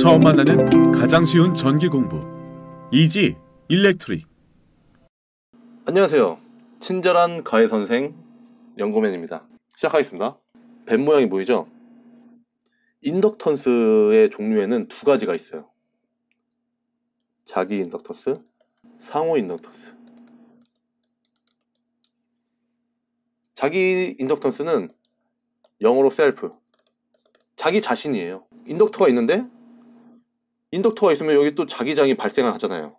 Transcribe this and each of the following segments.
처음 만나는 가장 쉬운 전기 공부 이지 일렉트릭 안녕하세요 친절한 과외 선생 연고맨입니다 시작하겠습니다 뱀 모양이 보이죠? 인덕턴스의 종류에는 두 가지가 있어요 자기 인덕턴스 상호 인덕턴스 자기 인덕턴스는 영어로 셀프 자기 자신이에요 인덕터가 있는데 인덕터가 있으면 여기 또 자기장이 발생하잖아요.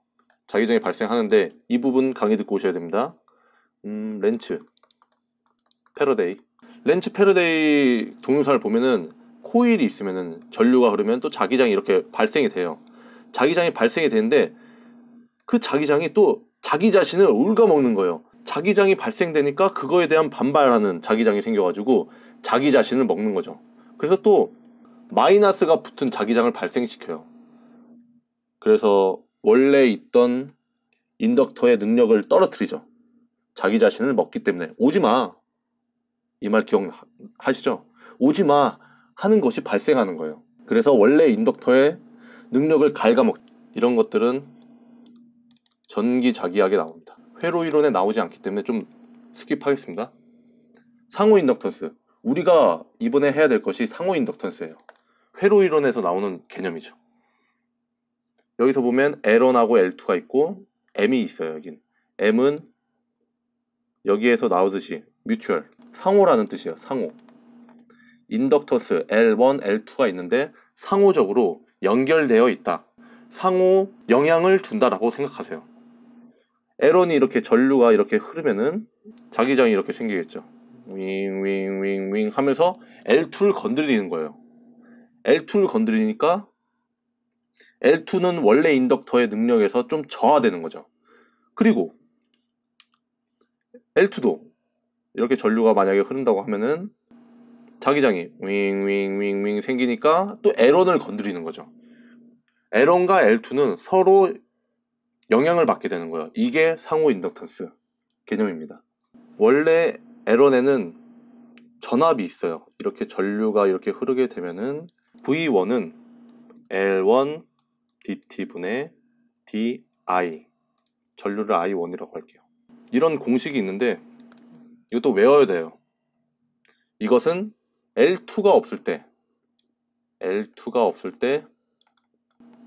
자기장이 발생하는데 이 부분 강의 듣고 오셔야 됩니다. 음, 렌츠, 패러데이. 렌츠 패러데이 동영상을 보면은 코일이 있으면은 전류가 흐르면 또 자기장이 이렇게 발생이 돼요. 자기장이 발생이 되는데 그 자기장이 또 자기 자신을 옭아먹는 거예요. 자기장이 발생되니까 그거에 대한 반발하는 자기장이 생겨가지고 자기 자신을 먹는 거죠. 그래서 또 마이너스가 붙은 자기장을 발생시켜요. 그래서 원래 있던 인덕터의 능력을 떨어뜨리죠. 자기 자신을 먹기 때문에 오지 마. 이 말 기억하시죠? 오지 마 하는 것이 발생하는 거예요. 그래서 원래 인덕터의 능력을 갉아먹 이런 것들은 전기자기하게 나옵니다. 회로 이론에 나오지 않기 때문에 좀 스킵하겠습니다. 상호 인덕턴스. 우리가 이번에 해야 될 것이 상호 인덕턴스예요. 회로 이론에서 나오는 개념이죠. 여기서 보면 L1하고 L2가 있고 M이 있어요, 여긴. M은 여기에서 나오듯이 mutual 상호라는 뜻이에요, 상호. 인덕터스 L1, L2가 있는데 상호적으로 연결되어 있다. 상호 영향을 준다라고 생각하세요. L1이 이렇게 전류가 이렇게 흐르면은 자기장이 이렇게 생기겠죠. 윙윙윙윙 하면서 L2를 건드리는 거예요. L2를 건드리니까 L2는 원래 인덕터의 능력에서 좀 저하되는 거죠. 그리고 L2도 이렇게 전류가 만약에 흐른다고 하면은 자기장이 윙윙윙윙 생기니까 또 L1을 건드리는 거죠. L1과 L2는 서로 영향을 받게 되는 거예요. 이게 상호 인덕턴스 개념입니다. 원래 L1에는 전압이 있어요. 이렇게 전류가 이렇게 흐르게 되면은 V1은 L1, dt분의 di 전류를 i1이라고 할게요. 이런 공식이 있는데 이것도 외워야 돼요. 이것은 L2가 없을 때 L2가 없을 때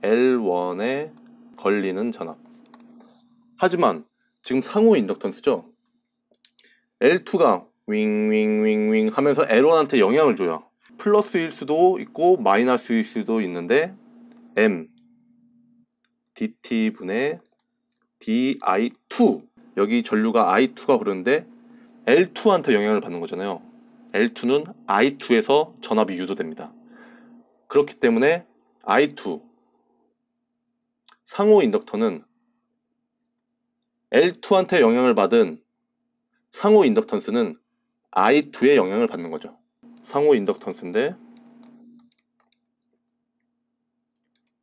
L1에 걸리는 전압 하지만 지금 상호 인덕턴스죠 L2가 윙윙윙윙 하면서 L1한테 영향을 줘요 플러스일 수도 있고 마이너스일 수도 있는데 M dt분의 di2 여기 전류가 i2가 흐르는데 L2한테 영향을 받는 거잖아요. L2는 I2에서 전압이 유도됩니다. 그렇기 때문에 I2 상호 인덕터는 L2한테 영향을 받은 상호 인덕턴스는 I2에 영향을 받는 거죠. 상호 인덕턴스인데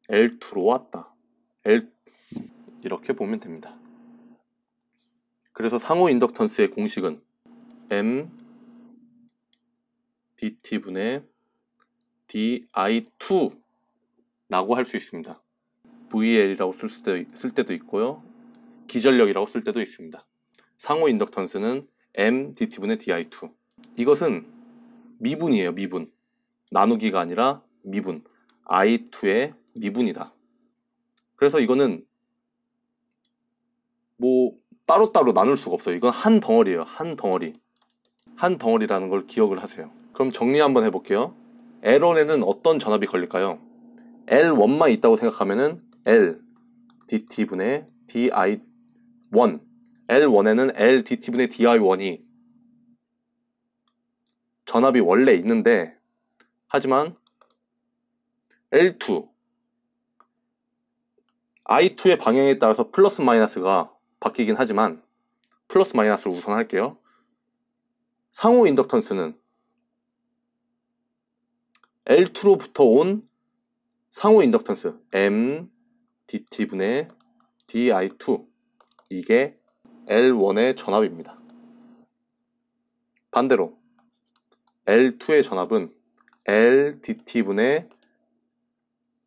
L2로 왔다. L 이렇게 보면 됩니다. 그래서 상호 인덕턴스의 공식은 M DT분의 DI2라고 할 수 있습니다. VL이라고 쓸, 수도, 쓸 때도 있고요. 기전력이라고 쓸 때도 있습니다. 상호 인덕턴스는 M DT분의 DI2. 이것은 미분이에요, 미분. 나누기가 아니라 미분. I2의 미분이다. 그래서 이거는 뭐 따로따로 나눌 수가 없어요. 이건 한 덩어리예요. 한 덩어리. 한 덩어리라는 걸 기억을 하세요. 그럼 정리 한번 해볼게요. L1에는 어떤 전압이 걸릴까요? L1만 있다고 생각하면은 L dt분의 di1 L1에는 L dt분의 di1이 전압이 원래 있는데 하지만 L2 I2의 방향에 따라서 플러스 마이너스가 바뀌긴 하지만 플러스 마이너스를 우선 할게요. 상호 인덕턴스는 L2로부터 온 상호 인덕턴스 M DT분의 DI2 이게 L1의 전압입니다. 반대로 L2의 전압은 LDT분의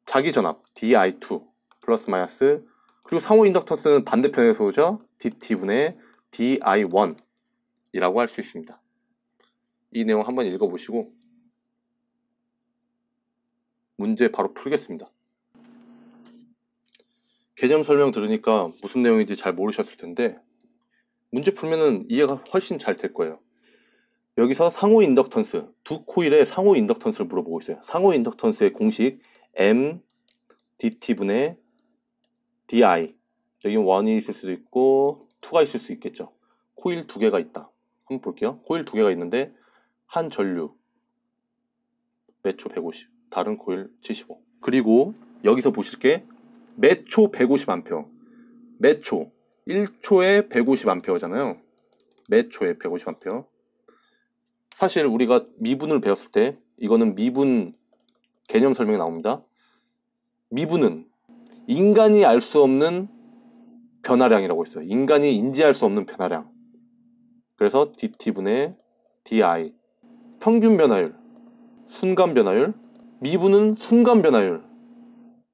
자기 전압 DI2 플러스 마이너스 그리고 상호 인덕턴스는 반대편에서 오죠. dt분의 di1이라고 할 수 있습니다. 이 내용 한번 읽어보시고 문제 바로 풀겠습니다. 개념 설명 들으니까 무슨 내용인지 잘 모르셨을 텐데 문제 풀면은 이해가 훨씬 잘 될 거예요. 여기서 상호 인덕턴스 두 코일의 상호 인덕턴스를 물어보고 있어요. 상호 인덕턴스의 공식 m dt분의 di 여기 1이 있을 수도 있고 2가 있을 수 있겠죠 코일 두 개가 있다 한번 볼게요 코일 두 개가 있는데 한 전류 매초 150 다른 코일 75 그리고 여기서 보실 게 매초 150A 매초 1초에 150A잖아요 매초에 150A 사실 우리가 미분을 배웠을 때 이거는 미분 개념 설명이 나옵니다 미분은 인간이 알 수 없는 변화량이라고 있어요. 인간이 인지할 수 없는 변화량. 그래서 dt분의 di. 평균 변화율, 순간 변화율, 미분은 순간 변화율.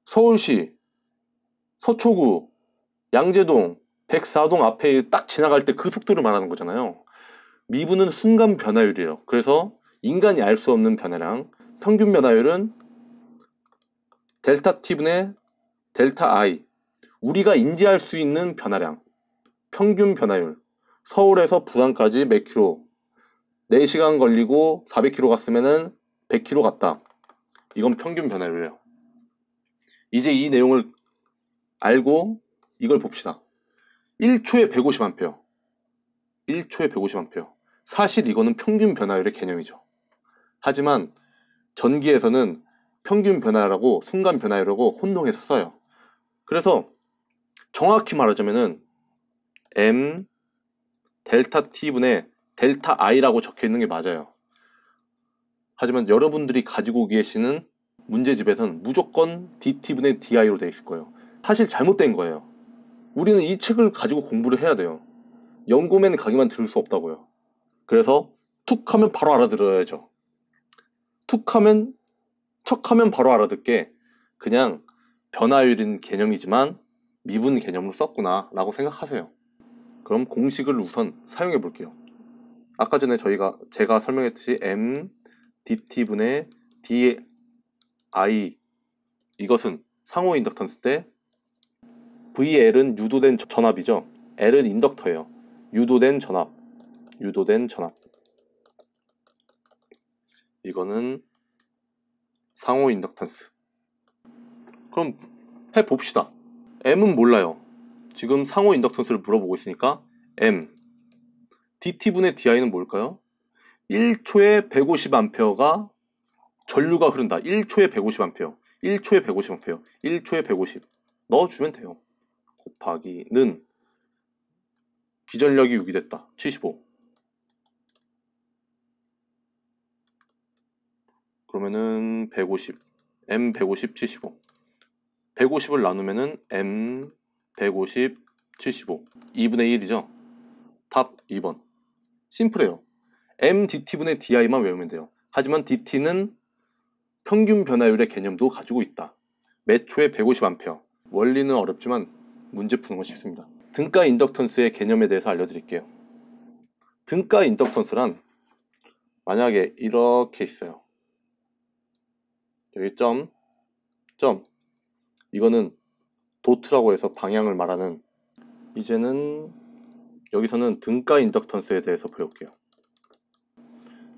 서울시, 서초구, 양재동, 104동 앞에 딱 지나갈 때 그 속도를 말하는 거잖아요. 미분은 순간 변화율이에요. 그래서 인간이 알 수 없는 변화량, 평균 변화율은 델타 t분의 델타 I, 우리가 인지할 수 있는 변화량, 평균 변화율, 서울에서 부산까지 몇 킬로, 4시간 걸리고 400킬로 갔으면 100킬로 갔다. 이건 평균 변화율이에요. 이제 이 내용을 알고 이걸 봅시다. 1초에 150암페어. 1초에 150암페어. 사실 이거는 평균 변화율의 개념이죠. 하지만 전기에서는 평균 변화라고 순간 변화율하고 혼동해서 써요. 그래서 정확히 말하자면은 m 델타 t분의 델타 i라고 적혀 있는 게 맞아요. 하지만 여러분들이 가지고 계시는 문제집에선 무조건 dt분의 di로 되어 있을 거예요. 사실 잘못된 거예요. 우리는 이 책을 가지고 공부를 해야 돼요. 연고맨 강의만 들을 수 없다고요. 그래서 툭 하면 바로 알아들어야죠. 툭 하면 척 하면 바로 알아듣게 그냥 변화율인 개념이지만 미분 개념으로 썼구나 라고 생각하세요. 그럼 공식을 우선 사용해 볼게요. 아까 전에 저희가 제가 설명했듯이 m dt분의 di 이것은 상호 인덕턴스 때 vl은 유도된 전압이죠. l은 인덕터예요. 유도된 전압. 유도된 전압. 이거는 상호 인덕턴스. 그럼 해봅시다. M은 몰라요. 지금 상호 인덕턴스를 물어보고 있으니까 M DT분의 DI는 뭘까요? 1초에 150A가 전류가 흐른다. 1초에 150A 1초에 150A 1초에 150 넣어주면 돼요. 곱하기는 기전력이 6이 됐다. 75 그러면은 150 M 150 75 150을 나누면은 m 150 75 2분의 1이죠. 답 2번. 심플해요. m dt분의 di만 외우면 돼요. 하지만 dt는 평균 변화율의 개념도 가지고 있다. 매초에 150A. 원리는 어렵지만 문제 푸는 건 쉽습니다. 등가 인덕턴스의 개념에 대해서 알려드릴게요. 등가 인덕턴스란 만약에 이렇게 있어요. 여기 점, 점, 이거는 도트라고 해서 방향을 말하는 이제는 여기서는 등가 인덕턴스에 대해서 배울게요.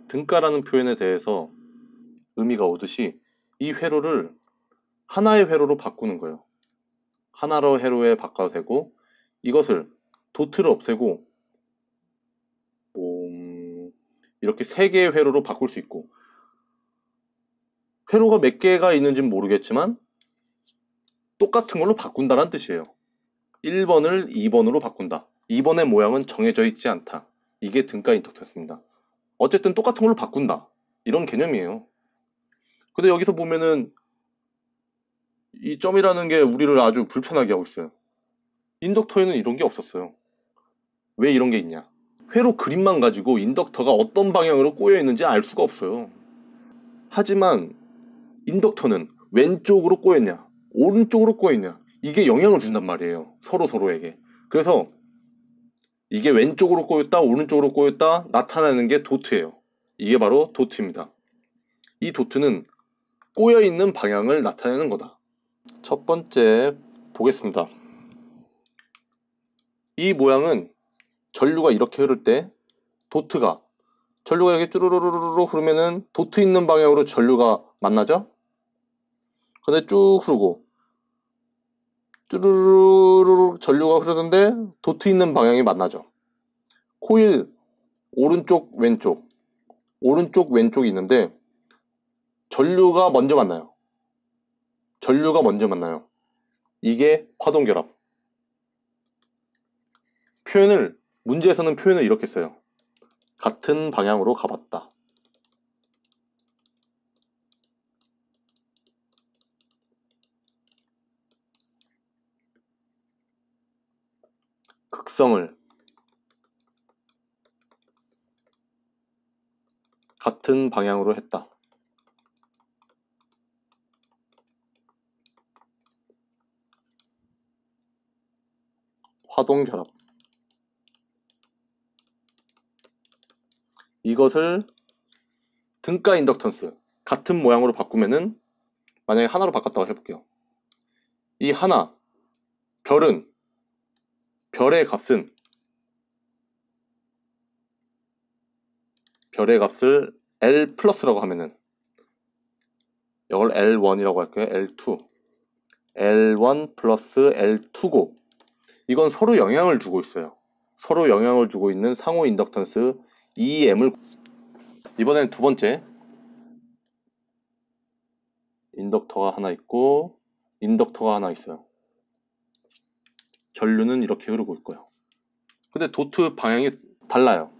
등가라는 표현에 대해서 의미가 오듯이 이 회로를 하나의 회로로 바꾸는 거예요. 하나로 회로에 바꿔도 되고 이것을 도트를 없애고 이렇게 세 개의 회로로 바꿀 수 있고 회로가 몇 개가 있는지는 모르겠지만 똑같은 걸로 바꾼다는 뜻이에요. 1번을 2번으로 바꾼다. 2번의 모양은 정해져 있지 않다. 이게 등가 인덕트였습니다 어쨌든 똑같은 걸로 바꾼다. 이런 개념이에요. 근데 여기서 보면은 이 점이라는 게 우리를 아주 불편하게 하고 있어요. 인덕터에는 이런 게 없었어요. 왜 이런 게 있냐? 회로 그림만 가지고 인덕터가 어떤 방향으로 꼬여 있는지 알 수가 없어요. 하지만 인덕터는 왼쪽으로 꼬였냐, 오른쪽으로 꼬이냐 이게 영향을 준단 말이에요. 서로 서로에게. 그래서 이게 왼쪽으로 꼬였다 오른쪽으로 꼬였다 나타나는 게 도트예요. 이게 바로 도트입니다. 이 도트는 꼬여 있는 방향을 나타내는 거다. 첫 번째 보겠습니다. 이 모양은 전류가 이렇게 흐를 때 도트가 전류가 이렇게 쭈루루루루 흐르면은 도트 있는 방향으로 전류가 만나죠? 근데 쭉 흐르고 쭈루루루 전류가 흐르는데 도트 있는 방향이 만나죠. 코일 오른쪽 왼쪽 오른쪽 왼쪽이 있는데 전류가 먼저 만나요. 전류가 먼저 만나요. 이게 화동 결합. 표현을 문제에서는 표현을 이렇게 써요. 같은 방향으로 가봤다. 각성을 같은 방향으로 했다. 화동 결합. 이것을 등가 인덕턴스 같은 모양으로 바꾸면은 만약에 하나로 바꿨다고 해볼게요. 이 하나 별은 별의 값은 별의 값을 L 플러스라고 하면은 이걸 L1이라고 할게요. L2. L1 플러스 L2고 이건 서로 영향을 주고 있어요. 서로 영향을 주고 있는 상호 인덕턴스 EM을 이번엔 두 번째 인덕터가 하나 있고 인덕터가 하나 있어요. 전류는 이렇게 흐르고 있고요. 근데 도트 방향이 달라요.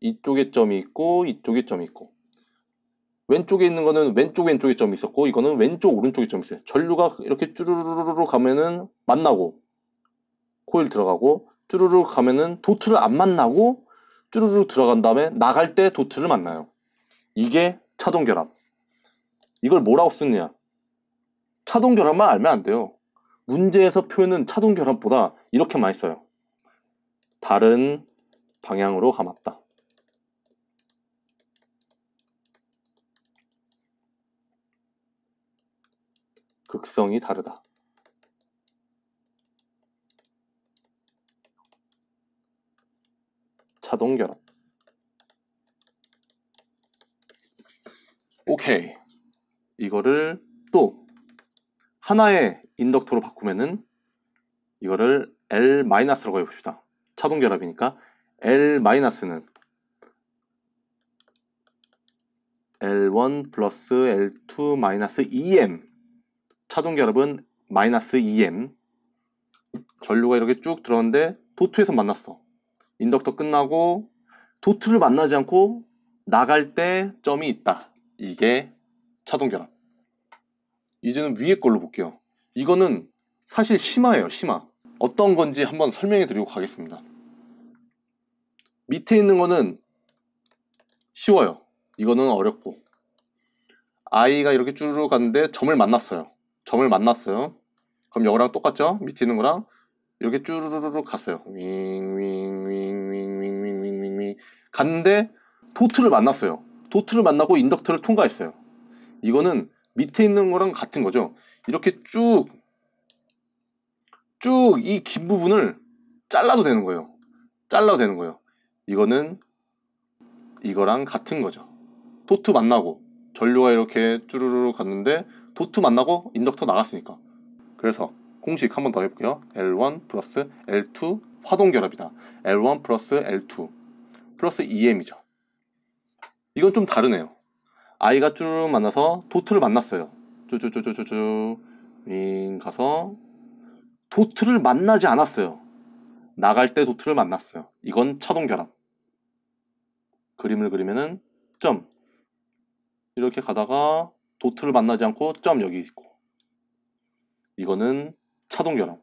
이쪽에 점이 있고 이쪽에 점이 있고 왼쪽에 있는 거는 왼쪽 왼쪽에 점이 있었고 이거는 왼쪽 오른쪽에 점이 있어요. 전류가 이렇게 쭈루루루루 가면은 만나고 코일 들어가고 쭈루루 가면은 도트를 안 만나고 쭈루루 들어간 다음에 나갈 때 도트를 만나요. 이게 차동 결합. 이걸 뭐라고 쓰느냐? 차동 결합만 알면 안 돼요. 문제에서 표현은 차동 결합보다 이렇게 많이 써요. 다른 방향으로 감았다. 극성이 다르다. 자동 결합. 오케이. 이거를 또 하나의 인덕터로 바꾸면은 이거를 L-라고 해봅시다. 차동 결합이니까 L-는 L1 플러스 L2 마이너스 2M e 차동 결합은 마이너스 2M e 전류가 이렇게 쭉 들어왔는데 도트에서 만났어 인덕터 끝나고 도트를 만나지 않고 나갈 때 점이 있다 이게 차동 결합 이제는 위에 걸로 볼게요. 이거는 사실 심화예요, 심화. 어떤 건지 한번 설명해 드리고 가겠습니다. 밑에 있는 거는 쉬워요. 이거는 어렵고. 아이가 이렇게 쭈르륵 갔는데 점을 만났어요. 점을 만났어요. 그럼 여기랑 똑같죠? 밑에 있는 거랑 이렇게 쭈르르륵 갔어요. 윙윙윙윙윙윙윙윙윙 갔는데 도트를 만났어요. 도트를 만나고 인덕터를 통과했어요. 이거는 밑에 있는 거랑 같은 거죠. 이렇게 쭉, 쭉 이 긴 부분을 잘라도 되는 거예요. 잘라도 되는 거예요. 이거는 이거랑 같은 거죠. 도트 만나고 전류가 이렇게 쭈르르 갔는데 도트 만나고 인덕터 나갔으니까. 그래서 공식 한번 더 해볼게요. L1 플러스 L2 화동 결합이다. L1 플러스 L2 플러스 EM이죠. 이건 좀 다르네요. 아이가 쭈르륵 만나서 도트를 만났어요. 쭈쭈쭈쭈쭈쭈 윙 가서 도트를 만나지 않았어요. 나갈 때 도트를 만났어요. 이건 차동 결합. 그림을 그리면은 점 이렇게 가다가 도트를 만나지 않고 점 여기 있고 이거는 차동 결합.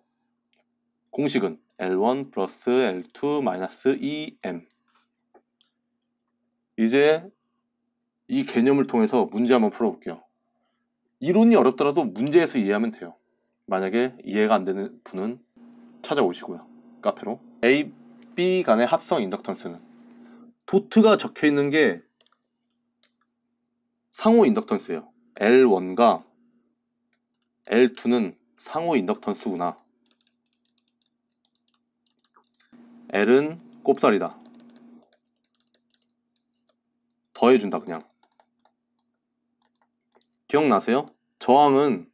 공식은 L1 플러스 L2 마이너스 2M e 이제 이 개념을 통해서 문제 한번 풀어볼게요. 이론이 어렵더라도 문제에서 이해하면 돼요. 만약에 이해가 안 되는 분은 찾아오시고요. 카페로. A, B 간의 합성 인덕턴스는 도트가 적혀 있는 게 상호 인덕턴스예요. L1과 L2는 상호 인덕턴스구나. L은 곱살이다. 더해준다 그냥. 기억나세요? 저항은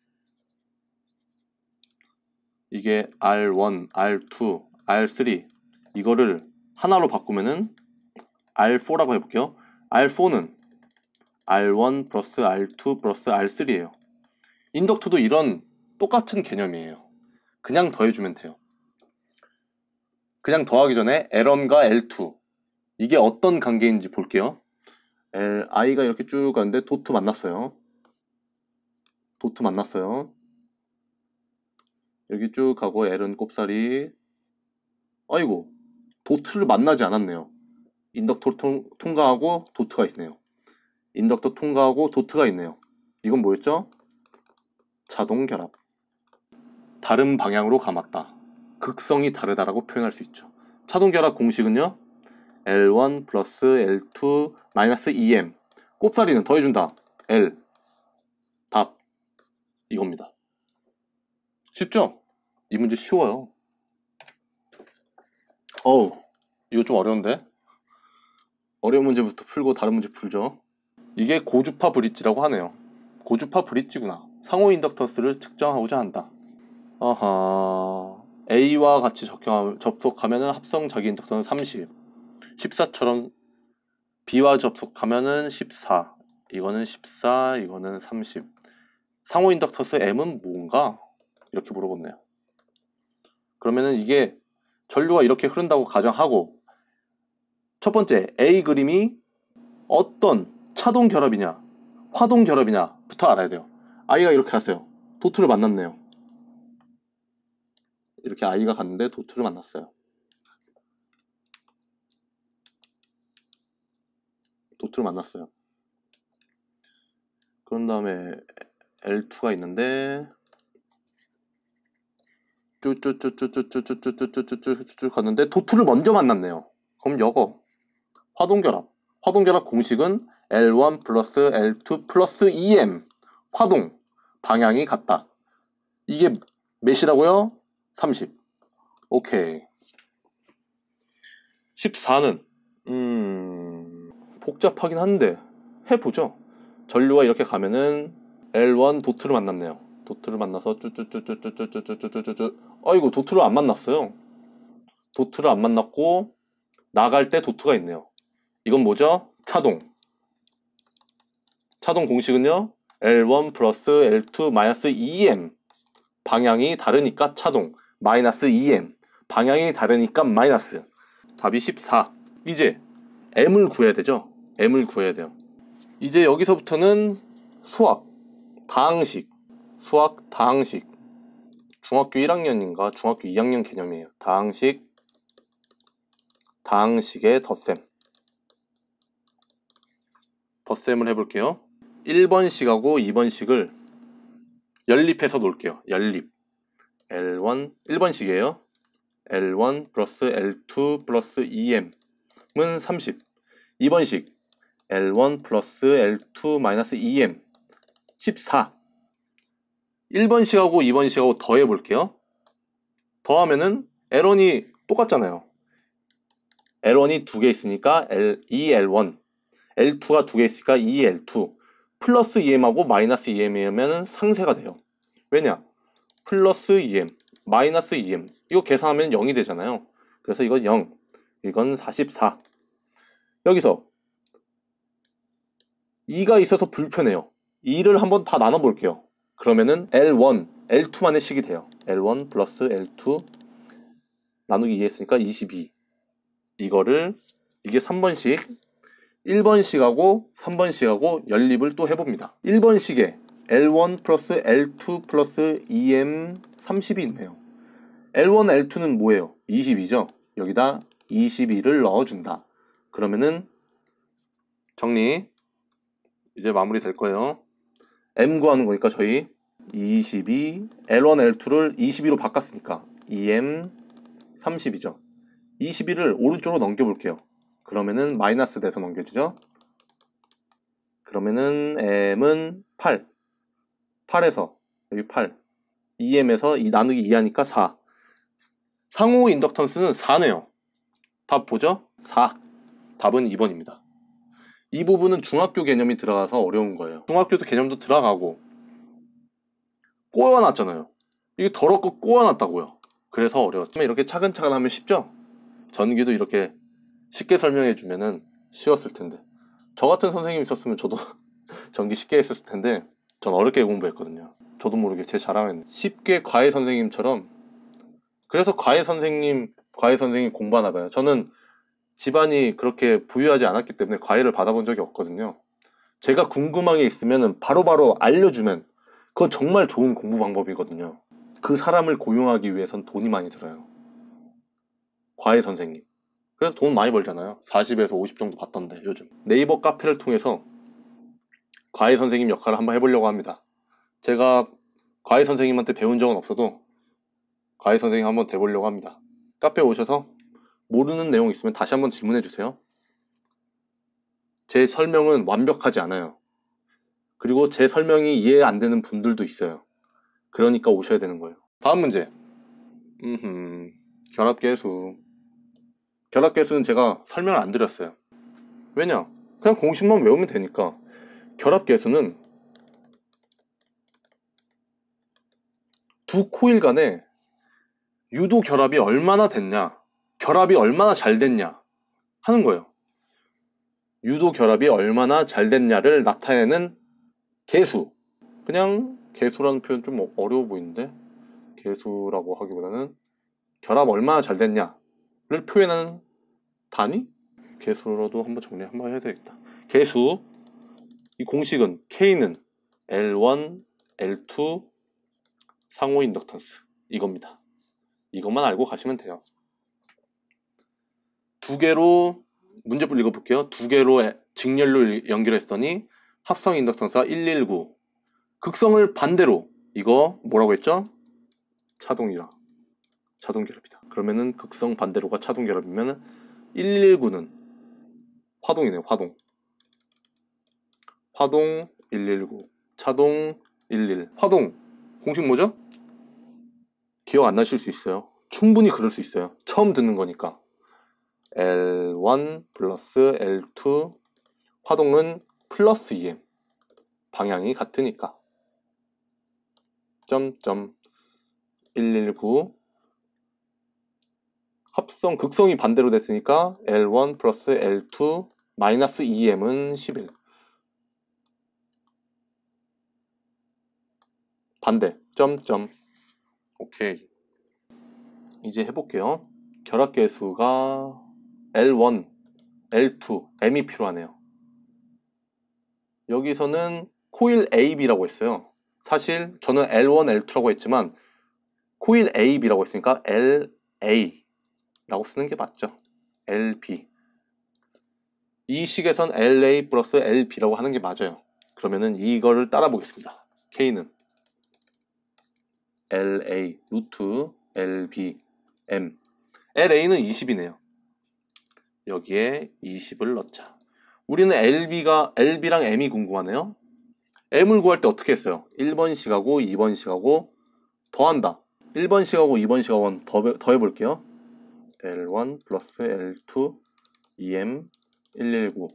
이게 R1, R2, R3 이거를 하나로 바꾸면은 R4라고 해볼게요. R4는 R1 플러스 R2 플러스 R3예요. 인덕터도 이런 똑같은 개념이에요. 그냥 더해주면 돼요. 그냥 더하기 전에 L1과 L2 이게 어떤 관계인지 볼게요. Li가 이렇게 쭉 가는데 도트 만났어요. 도트 만났어요. 여기 쭉 가고 L은 꼽사리. 아이고, 도트를 만나지 않았네요. 인덕터 통, 통과하고 도트가 있네요. 인덕터 통과하고 도트가 있네요. 이건 뭐였죠? 자동 결합. 다른 방향으로 감았다. 극성이 다르다라고 표현할 수 있죠. 자동 결합 공식은요. L1 플러스 L2 마이너스 2M. 곱사리는 더해준다. L. 이겁니다. 쉽죠? 이 문제 쉬워요. 어우, 이거 좀 어려운데? 어려운 문제부터 풀고 다른 문제 풀죠. 이게 고주파 브릿지라고 하네요. 고주파 브릿지구나. 상호 인덕터스를 측정하고자 한다. 아하. A와 같이 접속하면 합성자기 인덕터스는 30. 14처럼 B와 접속하면 14. 이거는 14, 이거는 30. 상호 인덕터스 M은 뭔가? 이렇게 물어봤네요. 그러면은 이게 전류가 이렇게 흐른다고 가정하고 첫 번째 A 그림이 어떤 차동 결합이냐 화동 결합이냐부터 알아야 돼요. 아이가 이렇게 갔어요. 도트를 만났네요. 이렇게 아이가 갔는데 도트를 만났어요. 도트를 만났어요. 그런 다음에 L2가 있는데 쭈쭈쭈쭈쭈쭈쭈쭈쭈쭈쭈쭈 갔는데 도트를 먼저 만났네요. 그럼 여거 화동결합. 화동결합 공식은 L1 플러스 L2 플러스 EM 화동 방향이 같다. 이게 몇이라고요? 30. 오케이. 14는 음... 복잡하긴 한데 해보죠. 전류가 이렇게 가면은 L1 도트를 만났네요. 도트를 만나서 쭈쭈쭈쭈쭈쭈쭈쭈쭈쭈쭈 아이고 도트를 안 만났어요. 도트를 안 만났고 나갈 때 도트가 있네요. 이건 뭐죠? 차동. 차동 공식은요. L1 플러스 L2 마이너스 2M e 방향이 다르니까 차동 마이너스 2M e 방향이 다르니까 마이너스 답이 14 이제 M을 구해야 되죠 M을 구해야 돼요 이제 여기서부터는 수학 다항식, 수학 다항식. 중학교 1학년인가 중학교 2학년 개념이에요. 다항식, 다항식의 덧셈. 덧셈을 해볼게요. 1번식하고 2번식을 연립해서 놓을게요. 연립. L1, 1번식이에요. L1 플러스 L2 플러스 2M은 30. 2번식. L1 플러스 L2 마이너스 2M. 14 1번식하고 2번식하고 더해 볼게요 더하면은 L원이 똑같잖아요 L원이 두 개 있으니까 L, 2L1 L2가 두개 있으니까 2L2 플러스 EM하고 마이너스 EM이 면상세가 돼요 왜냐? 플러스 EM, 마이너스 EM 이거 계산하면 0이 되잖아요 그래서 이건 0, 이건 44 여기서 2가 있어서 불편해요 2를 한번 다 나눠볼게요. 그러면은 L1, L2만의 식이 돼요. L1 플러스 L2 나누기 2 했으니까 22. 이거를 이게 3번씩 1번씩하고 3번씩하고 연립을 또 해봅니다. 1번식에 L1 플러스 L2 플러스 EM30이 있네요. L1, L2는 뭐예요? 2 0이죠 여기다 22를 넣어준다. 그러면은 정리 이제 마무리 될 거예요. M 구하는 거니까 저희 22 L1 L2를 22로 바꿨으니까 2M e 30이죠. 22를 오른쪽으로 넘겨볼게요. 그러면은 마이너스 돼서 넘겨주죠. 그러면은 M은 8 8에서 여기 8 2M에서 e 2 나누기 2 하니까 4 상호 인덕턴스는 4네요. 답 보죠? 4 답은 2번입니다. 이 부분은 중학교 개념이 들어가서 어려운 거예요. 중학교도 개념도 들어가고 꼬여놨잖아요. 이게 더럽고 꼬여놨다고요. 그래서 어려웠죠. 이렇게 차근차근 하면 쉽죠? 전기도 이렇게 쉽게 설명해주면은 쉬웠을 텐데. 저 같은 선생님이 있었으면 저도 전기 쉽게 했었을 텐데 전 어렵게 공부했거든요. 저도 모르게 제 자랑은 쉽게 과외 선생님처럼 그래서 과외 선생님 과외 선생님 공부하나 봐요. 저는 집안이 그렇게 부유하지 않았기 때문에 과외를 받아본 적이 없거든요. 제가 궁금한 게 있으면 바로바로 알려주면 그건 정말 좋은 공부 방법이거든요. 그 사람을 고용하기 위해선 돈이 많이 들어요. 과외 선생님. 그래서 돈 많이 벌잖아요. 40에서 50 정도 받던데 요즘. 네이버 카페를 통해서 과외 선생님 역할을 한번 해보려고 합니다. 제가 과외 선생님한테 배운 적은 없어도 과외 선생님 한번 돼보려고 합니다. 카페 오셔서 모르는 내용 있으면 다시 한번 질문해 주세요. 제 설명은 완벽하지 않아요. 그리고 제 설명이 이해 안 되는 분들도 있어요. 그러니까 오셔야 되는 거예요. 다음 문제. 음흠. 결합계수. 결합계수는 제가 설명을 안 드렸어요. 왜냐? 그냥 공식만 외우면 되니까. 결합계수는 두 코일 간에 유도 결합이 얼마나 됐냐 결합이 얼마나 잘 됐냐 하는 거예요. 유도 결합이 얼마나 잘 됐냐를 나타내는 개수. 그냥 개수라는 표현 좀 어려워 보이는데 개수라고 하기보다는 결합 얼마나 잘 됐냐를 표현하는 단위? 개수로도 한번 정리 한번 해야 되겠다. 개수 이 공식은 K는 L1, L2 상호 인덕턴스 이겁니다. 이것만 알고 가시면 돼요. 두 개로 문제풀 읽어볼게요. 두 개로 직렬로 연결했더니 합성 인덕턴사 119 극성을 반대로 이거 뭐라고 했죠? 차동이라 차동결합이다. 그러면은 극성 반대로가 차동결합이면 119는 화동이네요. 화동 화동 119 차동 11 화동 공식 뭐죠? 기억 안 나실 수 있어요. 충분히 그럴 수 있어요. 처음 듣는 거니까. L1 플러스 L2 화동은 플러스 EM 방향이 같으니까 점점 119 합성 극성이 반대로 됐으니까 L1 플러스 L2 마이너스 EM은 11 반대 점점 오케이 이제 해볼게요 결합계수가 L1, L2, M이 필요하네요. 여기서는 코일 AB라고 했어요. 사실 저는 L1, L2라고 했지만 코일 AB라고 했으니까 LA라고 쓰는 게 맞죠. LB. 이 식에선 LA 플러스 LB라고 하는 게 맞아요. 그러면은 이거를 따라 보겠습니다. K는 LA 루트 LB M LA는 20이네요. 여기에 20을 넣자. 우리는 LB가, LB랑 M이 궁금하네요. M을 구할 때 어떻게 했어요? 1번씩하고 2번씩하고 더한다. 1번씩하고 2번씩하고 더, 더 해볼게요. L1 플러스 L2 EM 119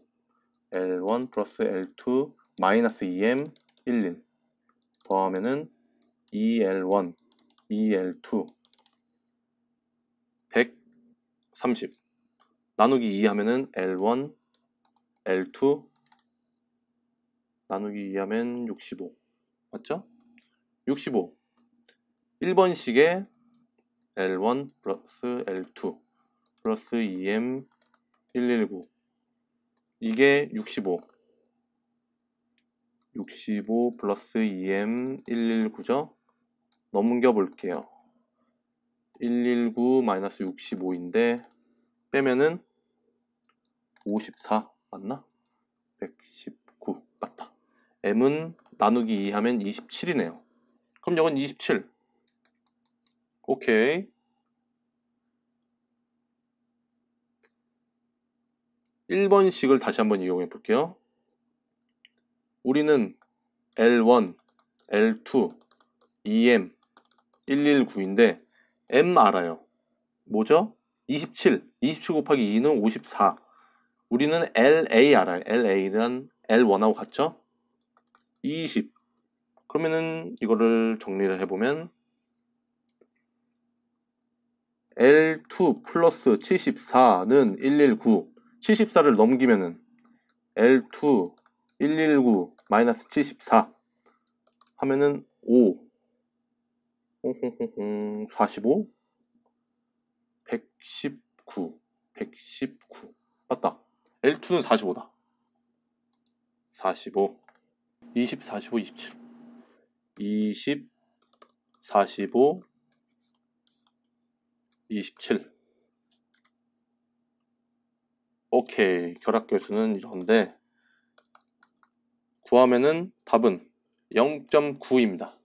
L1 플러스 L2 마이너스 EM 11 더하면은 EL1 EL2 130 나누기 2 하면은 L1, L2 나누기 2 하면 65 맞죠? 65 1번식의 L1 플러스 L2 플러스 e m 119 이게 65 65 플러스 e m 119죠? 넘겨 볼게요. 119 마이너스 65인데 빼면은 5 4 맞나? 119 맞다. m은 나누기 2 하면 27이네요. 그럼 이건 27. 오케이. 1번식을 다시 한번 이용해 볼게요. 우리는 L1, L2, EM, 119인데 M 알아요. 뭐죠? 27. 27 곱하기 2는 54. 우리는 LARR, LA는 L1하고 같죠? 20. 그러면은 이거를 정리를 해보면 L2 플러스 74는 119. 74를 넘기면은 L2 119 마이너스 74 하면은 5. 45 119 119 맞다 L2는 45다. 45 20, 45, 27 20, 45 27 오케이 결합교수는 이런데 구하면은 답은 0.9입니다.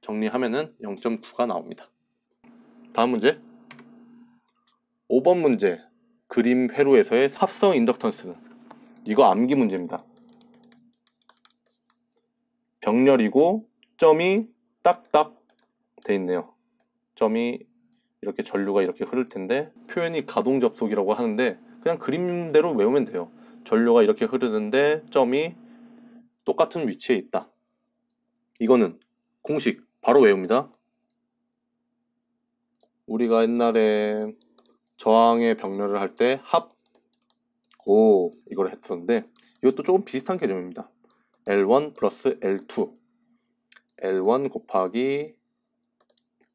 정리하면은 0.9가 나옵니다. 다음 문제 5번 문제 그림 회로에서의 합성 인덕턴스 이거 암기 문제입니다. 병렬이고 점이 딱딱 돼 있네요. 점이 이렇게 전류가 이렇게 흐를 텐데 표현이 가동 접속이라고 하는데 그냥 그림대로 외우면 돼요. 전류가 이렇게 흐르는데 점이 똑같은 위치에 있다. 이거는 공식 바로 외웁니다. 우리가 옛날에 저항의 병렬을 할 때 합, 오 이걸 했었는데 이것도 조금 비슷한 개념입니다. L1 플러스 L2 L1 곱하기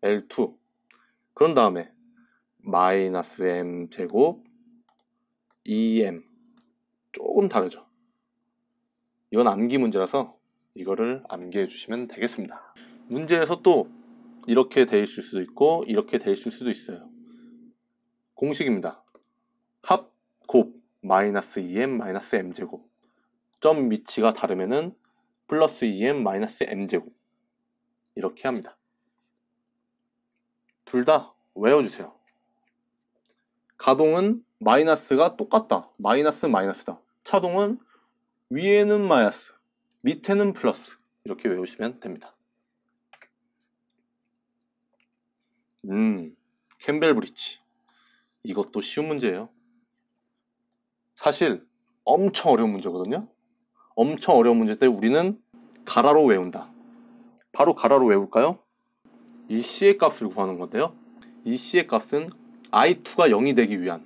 L2 그런 다음에 마이너스 M 제곱 2M 조금 다르죠. 이건 암기 문제라서 이거를 암기해 주시면 되겠습니다. 문제에서 또 이렇게 돼 있을 수도 있고 이렇게 돼 있을 수도 있어요. 공식입니다. 합곱 마이너스 2m 마이너스 m제곱 점 위치가 다르면은 플러스 2m 마이너스 m제곱 이렇게 합니다. 둘 다 외워주세요. 가동은 마이너스가 똑같다. 마이너스 마이너스다. 차동은 위에는 마이너스, 밑에는 플러스 이렇게 외우시면 됩니다. 음, 캠벨 브릿지. 이것도 쉬운 문제예요. 사실 엄청 어려운 문제거든요. 엄청 어려운 문제 때 우리는 가라로 외운다. 바로 가라로 외울까요? 이 c의 값을 구하는 건데요. 이 c의 값은 i2가 0이 되기 위한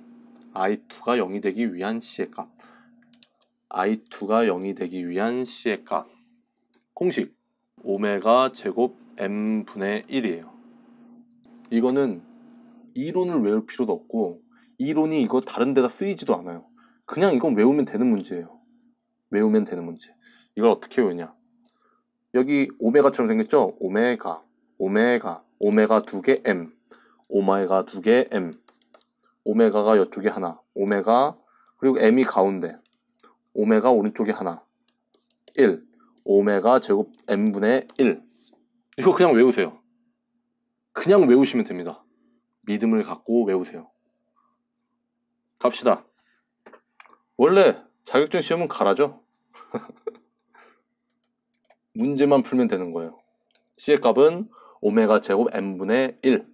i2가 0이 되기 위한 c의 값. i2가 0이 되기 위한 c의 값. 공식 오메가 제곱 m분의 1이에요. 이거는 이론을 외울 필요도 없고 이론이 이거 다른 데다 쓰이지도 않아요. 그냥 이건 외우면 되는 문제예요. 외우면 되는 문제. 이걸 어떻게 외우냐? 여기 오메가처럼 생겼죠? 오메가, 오메가, 오메가 두 개 M, 오메가 두 개 M, 오메가가 이쪽에 하나, 오메가 그리고 M이 가운데, 오메가 오른쪽에 하나, 1, 오메가 제곱 M분의 1. 이거 그냥 외우세요. 그냥 외우시면 됩니다. 믿음을 갖고 외우세요. 갑시다. 원래 자격증 시험은 가라죠? 문제만 풀면 되는 거예요. C의 값은 오메가 제곱 n분의 1.